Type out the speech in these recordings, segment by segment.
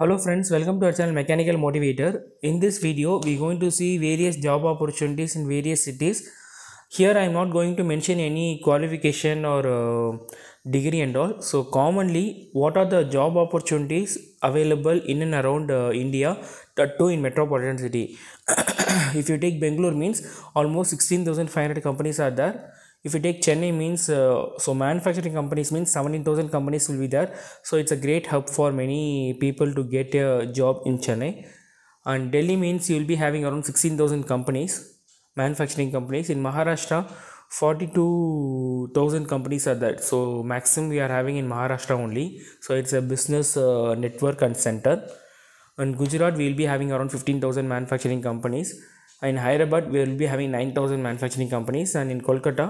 Hello friends, welcome to our channel Mechanical Motivator. In this video, we're going to see various job opportunities in various cities. Here I am not going to mention any qualification or uh, degree and all. So commonly, what are the job opportunities available in and around uh, India uh, to in metropolitan city? if you take Bangalore means almost 16,500 companies are there if you take chennai means uh, so manufacturing companies means 17000 companies will be there so it's a great hub for many people to get a job in chennai and delhi means you will be having around 16000 companies manufacturing companies in maharashtra 42000 companies are there so maximum we are having in maharashtra only so it's a business uh, network and center in gujarat we will be having around 15000 manufacturing companies in hyderabad we will be having 9000 manufacturing companies and in kolkata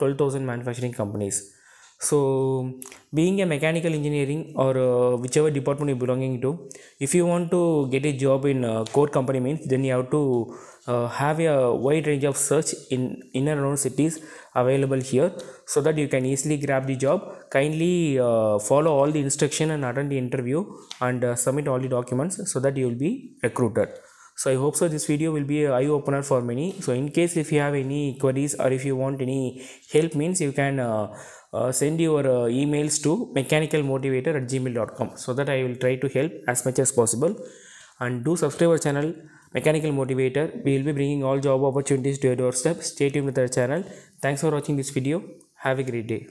12,000 manufacturing companies. So, being a mechanical engineering or uh, whichever department you're belonging to, if you want to get a job in a uh, core company means, then you have to uh, have a wide range of search in inner and around cities available here, so that you can easily grab the job. Kindly uh, follow all the instruction and attend the interview and uh, submit all the documents so that you will be recruited so i hope so this video will be an eye opener for many so in case if you have any queries or if you want any help means you can uh, uh, send your uh, emails to mechanicalmotivator at gmail.com so that i will try to help as much as possible and do subscribe our channel mechanical motivator we will be bringing all job opportunities to your doorstep stay tuned with our channel thanks for watching this video have a great day